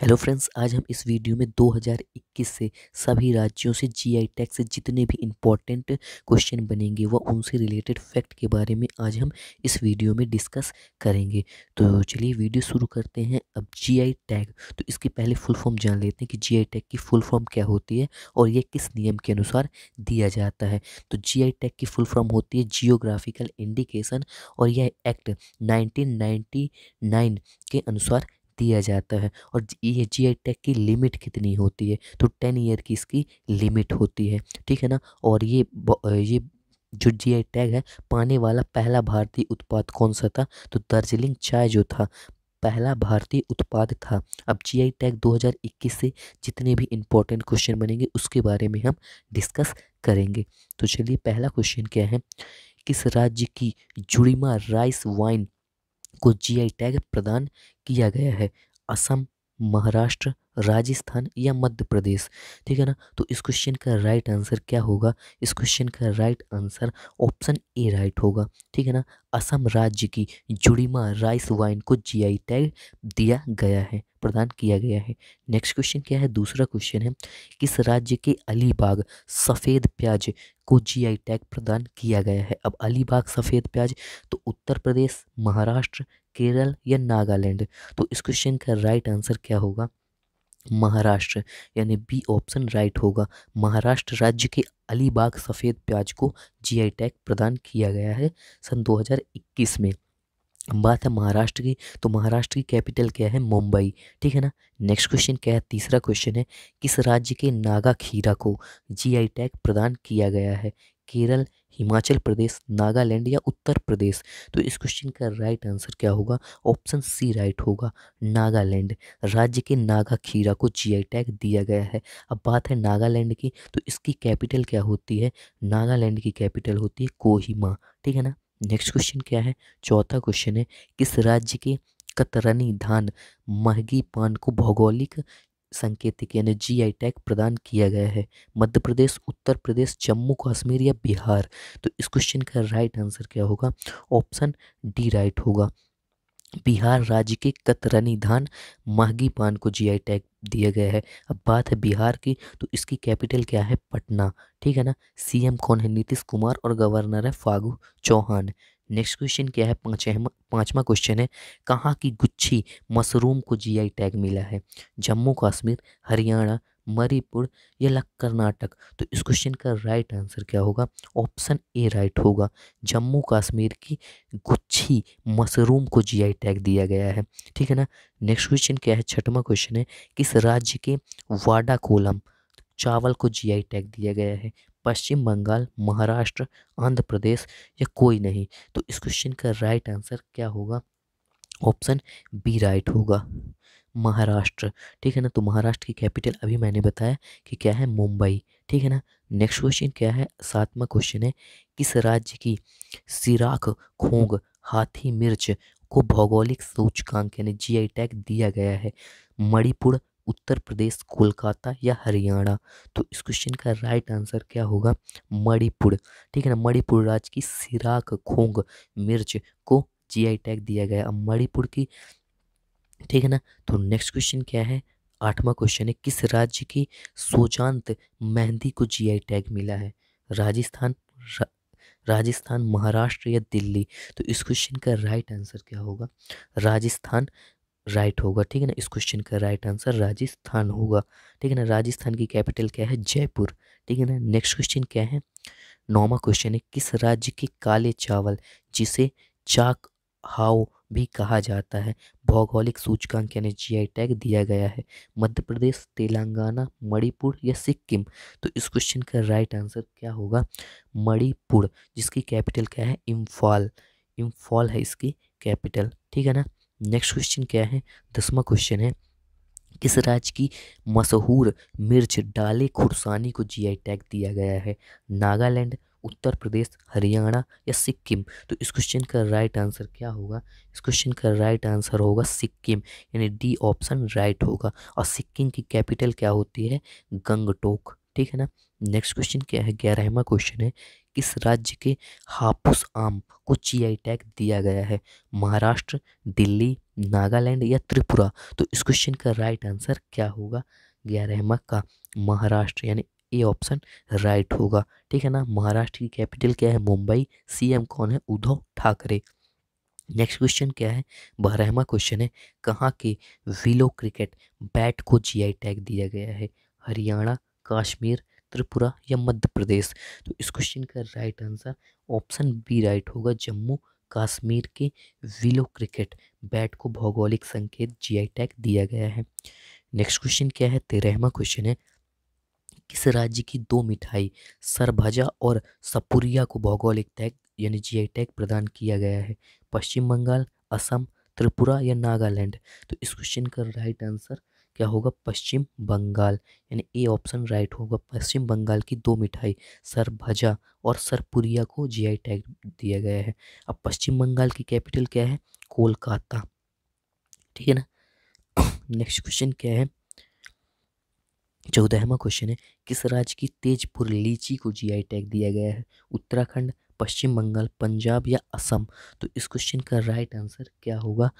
hello friends आज हम इस वीडियो में 2021 से सभी राज्यों से जीआई टैक्स से जितने भी इम्पॉर्टेंट क्वेश्चन बनेंगे वह उनसे रिलेटेड फैक्ट के बारे में आज हम इस वीडियो में डिस्कस करेंगे तो चलिए वीडियो शुरू करते हैं अब जीआई टैग तो इसके पहले फुल फॉर्म जान लेते हैं कि जीआई टैग की फुल फॉर्म क्या होती है और यह किस नियम के अनुसार दिया जाता है तो जी टैग की फुल फॉर्म होती है जियोग्राफिकल इंडिकेशन और यह एक्ट नाइनटीन के अनुसार दिया जाता है और ये जी आई टैग की लिमिट कितनी होती है तो टेन ईयर की इसकी लिमिट होती है ठीक है ना और ये ये जो जी आई टैग है पाने वाला पहला भारतीय उत्पाद कौन सा था तो दार्जिलिंग चाय जो था पहला भारतीय उत्पाद था अब जी आई टैग 2021 से जितने भी इम्पोर्टेंट क्वेश्चन बनेंगे उसके बारे में हम डिस्कस करेंगे तो चलिए पहला क्वेश्चन क्या है किस राज्य की जुड़ीमा राइस वाइन को जीआई टैग प्रदान किया गया है असम महाराष्ट्र राजस्थान या मध्य प्रदेश ठीक है ना तो इस क्वेश्चन का राइट आंसर क्या होगा इस क्वेश्चन का right answer option A right होगा ठीक है ना असम राज्य की जुड़ीमा राइस वाइन को जीआई टैग दिया गया है प्रदान किया गया है नेक्स्ट क्वेश्चन क्या है दूसरा क्वेश्चन है किस राज्य के अलीबाग सफ़ेद प्याज को जीआई टैग प्रदान किया गया है अब अलीबाग सफ़ेद प्याज तो उत्तर प्रदेश महाराष्ट्र केरल या नागालैंड तो इस क्वेश्चन का राइट आंसर क्या होगा महाराष्ट्र यानी बी ऑप्शन राइट होगा महाराष्ट्र राज्य के अलीबाग सफ़ेद प्याज को जीआई टैग प्रदान किया गया है सन 2021 में बात है महाराष्ट्र की तो महाराष्ट्र की कैपिटल क्या है मुंबई ठीक है ना नेक्स्ट क्वेश्चन क्या है तीसरा क्वेश्चन है किस राज्य के नागा खीरा को जीआई टैग प्रदान किया गया है केरल हिमाचल प्रदेश नागालैंड या उत्तर प्रदेश तो इस क्वेश्चन का राइट आंसर क्या होगा ऑप्शन सी राइट होगा नागालैंड राज्य के नागा खीरा को जीआई टैग दिया गया है अब बात है नागालैंड की तो इसकी कैपिटल क्या होती है नागालैंड की कैपिटल होती है कोहिमा ठीक है ना नेक्स्ट क्वेश्चन क्या है चौथा क्वेश्चन है किस राज्य के कतरनी धान महगी पान को भौगोलिक संकेतिक यानी जी आई टैग प्रदान किया गया है मध्य प्रदेश उत्तर प्रदेश जम्मू कश्मीर या बिहार तो इस क्वेश्चन का राइट आंसर क्या होगा ऑप्शन डी राइट होगा बिहार राज्य के कतरनी धान महगी पान को जीआई टैग दिया गया है अब बात है बिहार की तो इसकी कैपिटल क्या है पटना ठीक है ना सीएम कौन है नीतीश कुमार और गवर्नर है फागू चौहान नेक्स्ट क्वेश्चन क्या है पाँचवा पाँचवा क्वेश्चन है कहाँ की गुच्छी मशरूम को जीआई टैग मिला है जम्मू कश्मीर हरियाणा मणिपुर या कर्नाटक तो इस क्वेश्चन का राइट आंसर क्या होगा ऑप्शन ए राइट होगा जम्मू कश्मीर की गुच्छी मशरूम को जीआई टैग दिया गया है ठीक है ना नेक्स्ट क्वेश्चन क्या है छठवा क्वेश्चन है किस राज्य के वाडा कोलम चावल को जीआई टैग दिया गया है पश्चिम बंगाल महाराष्ट्र आंध्र प्रदेश या कोई नहीं तो इस क्वेश्चन का राइट आंसर क्या होगा ऑप्शन बी राइट होगा महाराष्ट्र ठीक है ना तो महाराष्ट्र की कैपिटल अभी मैंने बताया कि क्या है मुंबई ठीक है ना नेक्स्ट क्वेश्चन क्या है सातवां क्वेश्चन है किस राज्य की सिराख खोंग हाथी मिर्च को भौगोलिक सूचकांक यानी जीआई टैग दिया गया है मणिपुर उत्तर प्रदेश कोलकाता या हरियाणा तो इस क्वेश्चन का राइट आंसर क्या होगा मणिपुर ठीक है ना मणिपुर राज्य की सिराक खोंग मिर्च को जीआई टैग दिया गया अब मणिपुर की ठीक है ना तो नेक्स्ट क्वेश्चन क्या है आठवां क्वेश्चन है किस राज्य की सोजांत मेहंदी को जीआई टैग मिला है राजस्थान रा, राजस्थान महाराष्ट्र या दिल्ली तो इस क्वेश्चन का राइट आंसर क्या होगा राजस्थान राइट होगा ठीक है ना इस क्वेश्चन का राइट आंसर राजस्थान होगा ठीक है ना राजस्थान की कैपिटल क्या है जयपुर ठीक है ना नेक्स्ट क्वेश्चन क्या है नौवा क्वेश्चन है किस राज्य के काले चावल जिसे चाक हाओ भी कहा जाता है भौगोलिक सूचकांक यानी जी आई टैग दिया गया है मध्य प्रदेश तेलंगाना मणिपुर या सिक्किम तो इस क्वेश्चन का राइट आंसर क्या होगा मणिपुर जिसकी कैपिटल क्या है इम्फाल इम्फाल है इसकी कैपिटल ठीक है ना नेक्स्ट क्वेश्चन क्या है दसवा क्वेश्चन है किस राज्य की मशहूर मिर्च डाले खुरसानी को जीआई टैग दिया गया है नागालैंड उत्तर प्रदेश हरियाणा या सिक्किम तो इस क्वेश्चन का राइट आंसर क्या होगा इस क्वेश्चन का राइट आंसर होगा सिक्किम यानी डी ऑप्शन राइट होगा और सिक्किम की कैपिटल क्या होती है गंगटोक ठीक है ना नेक्स्ट क्वेश्चन क्या है ग्यारहवा क्वेश्चन है इस राज्य के हापुस आम को जीआई टैग दिया गया है महाराष्ट्र दिल्ली नागालैंड या त्रिपुरा तो इस क्वेश्चन का राइट आंसर क्या होगा ग्यारह का महाराष्ट्र यानी ए ऑप्शन राइट होगा ठीक है ना महाराष्ट्र की कैपिटल क्या है मुंबई सीएम कौन है उद्धव ठाकरे नेक्स्ट क्वेश्चन क्या है बारहवा क्वेश्चन है कहाँ के विलो क्रिकेट बैट को जीआई टैग दिया गया है हरियाणा कश्मीर त्रिपुरा या मध्य प्रदेश तो इस क्वेश्चन का right answer option B right होगा जम्मू कश्मीर के विलो क्रिकेट बैट को भौगोलिक संकेत जीआई टैग दिया गया है नेक्स्ट क्वेश्चन क्या है तेरहवा क्वेश्चन है किस राज्य की दो मिठाई सरभजा और सपुरिया को भौगोलिक टैग यानी जीआई टैग प्रदान किया गया है पश्चिम बंगाल असम त्रिपुरा या नागालैंड तो इस क्वेश्चन का राइट आंसर क्या होगा पश्चिम बंगाल यानी ए ऑप्शन राइट होगा पश्चिम बंगाल की दो मिठाई सर भजा और सरपुरिया को जीआई टैग दिया गया है अब पश्चिम बंगाल की कैपिटल क्या है कोलकाता ठीक है ना नेक्स्ट क्वेश्चन क्या है चौदहवा क्वेश्चन है किस राज्य की तेजपुर लीची को जीआई टैग दिया गया है उत्तराखंड पश्चिम बंगाल पंजाब या असम तो इस क्वेश्चन का राइट आंसर क्या होगा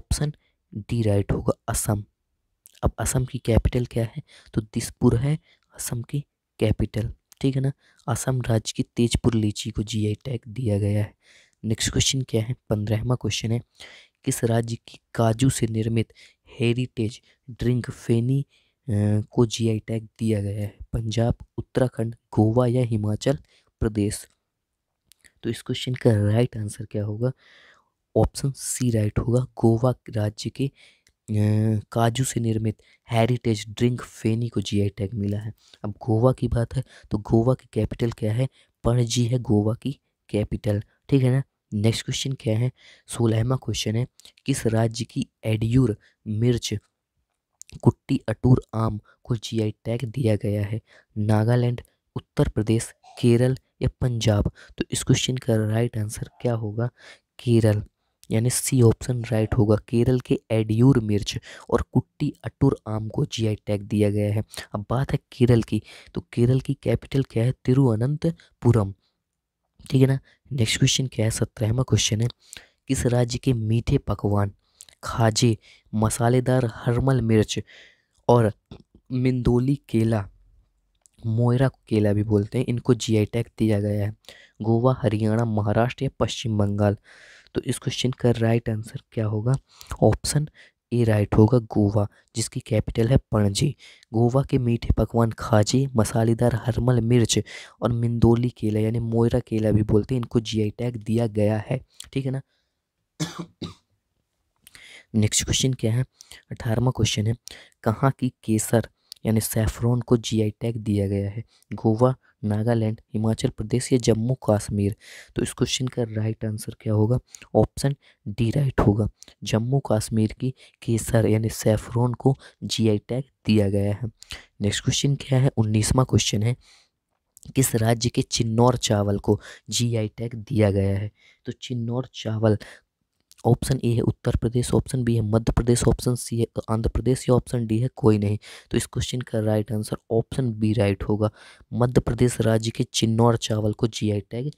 ऑप्शन डी राइट होगा असम अब असम की कैपिटल क्या है तो दिसपुर है असम की कैपिटल ठीक है ना असम राज्य की तेजपुर लीची को जीआई टैग दिया गया है नेक्स्ट क्वेश्चन क्या है पंद्रहवा क्वेश्चन है किस राज्य की काजू से निर्मित हेरिटेज ड्रिंक फेनी को जीआई टैग दिया गया है पंजाब उत्तराखंड गोवा या हिमाचल प्रदेश तो इस क्वेश्चन का राइट आंसर क्या होगा ऑप्शन सी राइट होगा गोवा राज्य के काजू से निर्मित हेरिटेज ड्रिंक फेनी को जीआई टैग मिला है अब गोवा की बात है तो गोवा की कैपिटल क्या है पणजी है गोवा की कैपिटल ठीक है ना नेक्स्ट क्वेश्चन क्या है सोलहवा क्वेश्चन है किस राज्य की एडियूर मिर्च कुट्टी अटूर आम को जीआई टैग दिया गया है नागालैंड उत्तर प्रदेश केरल या पंजाब तो इस क्वेश्चन का राइट आंसर क्या होगा केरल यानी सी ऑप्शन राइट होगा केरल के एडियूर मिर्च और कुट्टी अटूर आम को जीआई टैग दिया गया है अब बात है केरल की तो केरल की कैपिटल क्या है तिरुअनंतपुरम ठीक है ना नेक्स्ट क्वेश्चन क्या है सत्रहवा क्वेश्चन है किस राज्य के मीठे पकवान खाजे मसालेदार हरमल मिर्च और मिंदोली केला मोयरा केला भी बोलते हैं इनको जीआई टैग दिया गया है गोवा हरियाणा महाराष्ट्र या पश्चिम बंगाल तो इस क्वेश्चन का राइट आंसर क्या होगा ऑप्शन ए राइट होगा गोवा जिसकी कैपिटल है पणजी गोवा के मीठे पकवान खाजी मसालेदार हरमल मिर्च और मिंदोली केला यानी मोयरा केला भी बोलते हैं इनको जीआई टैग दिया गया है ठीक है ना नेक्स्ट क्वेश्चन क्या है अठारहवा क्वेश्चन है कहाँ की केसर यानी सेफ्रॉन को जीआई टैग दिया गया है गोवा नागालैंड हिमाचल प्रदेश या जम्मू कश्मीर तो इस क्वेश्चन का राइट आंसर क्या होगा ऑप्शन डी राइट होगा जम्मू कश्मीर की केसर यानी सेफ्रोन को जीआई टैग दिया गया है नेक्स्ट क्वेश्चन क्या है उन्नीसवा क्वेश्चन है किस राज्य के चिन्नौर चावल को जीआई टैग दिया गया है तो चिन्नौर चावल ऑप्शन ए है उत्तर प्रदेश ऑप्शन बी है मध्य प्रदेश ऑप्शन सी है आंध्र प्रदेश या ऑप्शन डी है कोई नहीं तो इस क्वेश्चन का right answer option B right होगा मध्य प्रदेश राज्य के चिन्नौर चावल को जीआई टैग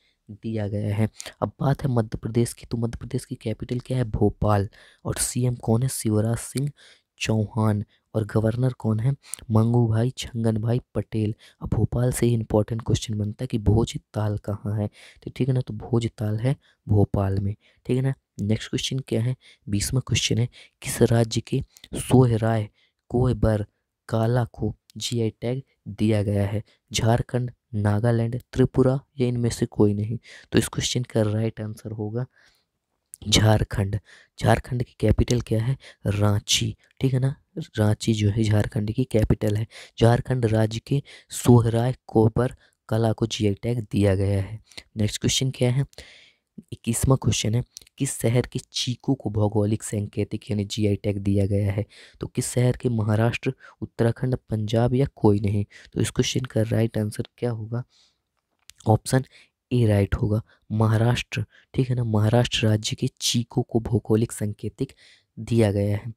दिया गया है अब बात है मध्य प्रदेश की तो मध्य प्रदेश की कैपिटल क्या है भोपाल और सी कौन है शिवराज सिंह चौहान और गवर्नर कौन है मंगू भाई छंगन भाई पटेल अब भोपाल से ही इंपॉर्टेंट क्वेश्चन बनता है कि भोज ताल कहाँ है तो ठीक है ना तो भोज ताल है भोपाल में ठीक है ना नेक्स्ट क्वेश्चन क्या है बीसवा क्वेश्चन है किस राज्य के सोहराय कोयबर काला को जीआई टैग दिया गया है झारखंड नागालैंड त्रिपुरा या इनमें से कोई नहीं तो इस क्वेश्चन का राइट आंसर होगा झारखंड झारखंड की कैपिटल क्या है रांची ठीक है ना रांची जो है झारखंड की कैपिटल है झारखंड राज्य के सोहराय कोबर कला को जीआई टैग दिया गया है नेक्स्ट क्वेश्चन क्या है इक्कीसवां क्वेश्चन है किस शहर के चीको को भौगोलिक संकेतिक यानी जीआई टैग दिया गया है तो किस शहर के महाराष्ट्र उत्तराखंड पंजाब या कोई नहीं तो इस क्वेश्चन का राइट आंसर क्या होगा ऑप्शन ए राइट होगा महाराष्ट्र ठीक है ना महाराष्ट्र राज्य के चीकू को भौगोलिक संकेतिक दिया गया है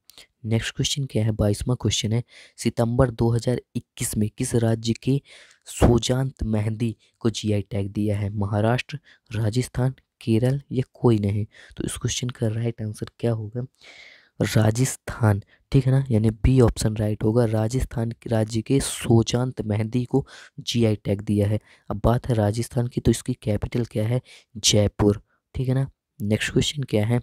नेक्स्ट क्वेश्चन क्या है बाईसवा क्वेश्चन है सितंबर 2021 में किस राज्य के सुजांत मेहंदी को जीआई टैग दिया है महाराष्ट्र राजस्थान केरल या कोई नहीं तो इस क्वेश्चन का राइट आंसर क्या होगा राजस्थान ठीक है ना यानी बी ऑप्शन राइट होगा राजस्थान राज्य के सोजांत मेहंदी को जीआई टैग दिया है अब बात है राजस्थान की तो इसकी कैपिटल क्या है जयपुर ठीक है ना नेक्स्ट क्वेश्चन क्या है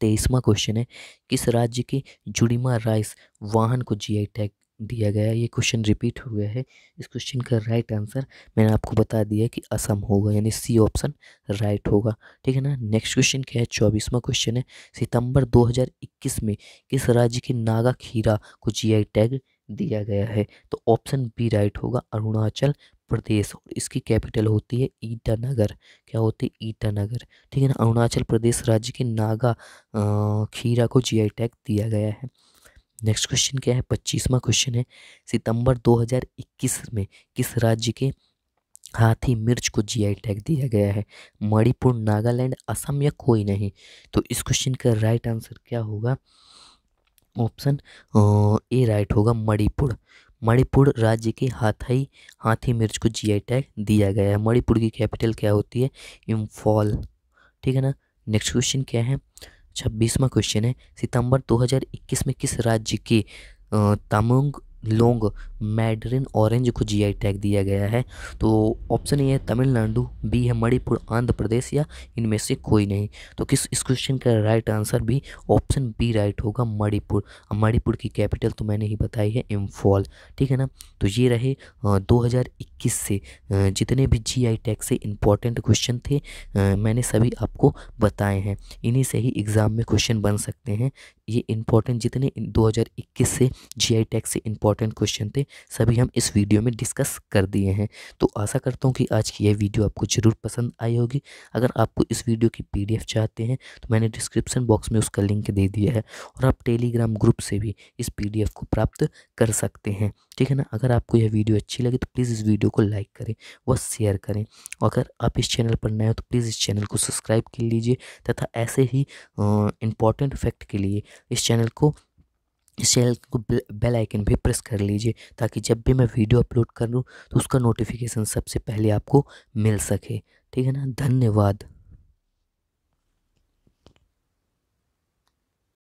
तेईसवा क्वेश्चन है किस राज्य की जुड़ीमा राइस वाहन को जीआई टैग दिया गया है ये क्वेश्चन रिपीट हो गया है इस क्वेश्चन का राइट आंसर मैंने आपको बता दिया कि असम होगा यानी सी ऑप्शन राइट होगा ठीक है ना नेक्स्ट क्वेश्चन क्या है चौबीसवा क्वेश्चन है सितंबर 2021 में किस राज्य के नागा खीरा को जीआई टैग दिया गया है तो ऑप्शन बी राइट होगा अरुणाचल प्रदेश और इसकी कैपिटल होती है ईटानगर क्या होती है ईटानगर ठीक है ना अरुणाचल प्रदेश राज्य के नागा खीरा को जीआई टैग दिया गया है नेक्स्ट क्वेश्चन क्या है पच्चीसवा क्वेश्चन है सितंबर 2021 में किस राज्य के हाथी मिर्च को जीआई टैग दिया गया है मणिपुर नागालैंड असम या कोई नहीं तो इस क्वेश्चन का राइट आंसर क्या होगा ऑप्शन ए राइट होगा मणिपुर मणिपुर राज्य के हाथाई हाथी मिर्च को जीआई टैग दिया गया है मणिपुर की कैपिटल क्या होती है इम्फॉल ठीक है ना नेक्स्ट क्वेश्चन क्या है छब्बीसवा क्वेश्चन है सितंबर 2021 में किस राज्य के तमोंग लोंग मैडरिन ऑरेंज को जीआई टैग दिया गया है तो ऑप्शन ए है तमिलनाडु बी है मणिपुर आंध्र प्रदेश या इनमें से कोई नहीं तो किस इस क्वेश्चन का राइट आंसर भी ऑप्शन बी राइट होगा मणिपुर मणिपुर की कैपिटल तो मैंने ही बताई है इम्फॉल ठीक है ना तो ये रहे दो से जितने भी जी टैग से इम्पॉर्टेंट क्वेश्चन थे मैंने सभी आपको बताए हैं इन्हीं से ही एग्ज़ाम में क्वेश्चन बन सकते हैं ये इम्पॉर्टेंट जितने दो से जी टैग से इम्पॉर्टेंट इंपॉर्टेंट क्वेश्चन थे सभी हम इस वीडियो में डिस्कस कर दिए हैं तो आशा करता हूँ कि आज की यह वीडियो आपको ज़रूर पसंद आई होगी अगर आपको इस वीडियो की पी चाहते हैं तो मैंने डिस्क्रिप्सन बॉक्स में उसका लिंक दे दिया है और आप टेलीग्राम ग्रुप से भी इस पी को प्राप्त कर सकते हैं ठीक है ना अगर आपको यह वीडियो अच्छी लगे तो प्लीज़ इस वीडियो को लाइक करें व शेयर करें अगर आप इस चैनल पर नए हो तो प्लीज़ इस चैनल को सब्सक्राइब कर लीजिए तथा ऐसे ही इम्पॉर्टेंट फैक्ट के लिए इस चैनल को शेल को बेल आइकन भी प्रेस कर लीजिए ताकि जब भी मैं वीडियो अपलोड कर लूँ तो उसका नोटिफिकेशन सबसे पहले आपको मिल सके ठीक है ना धन्यवाद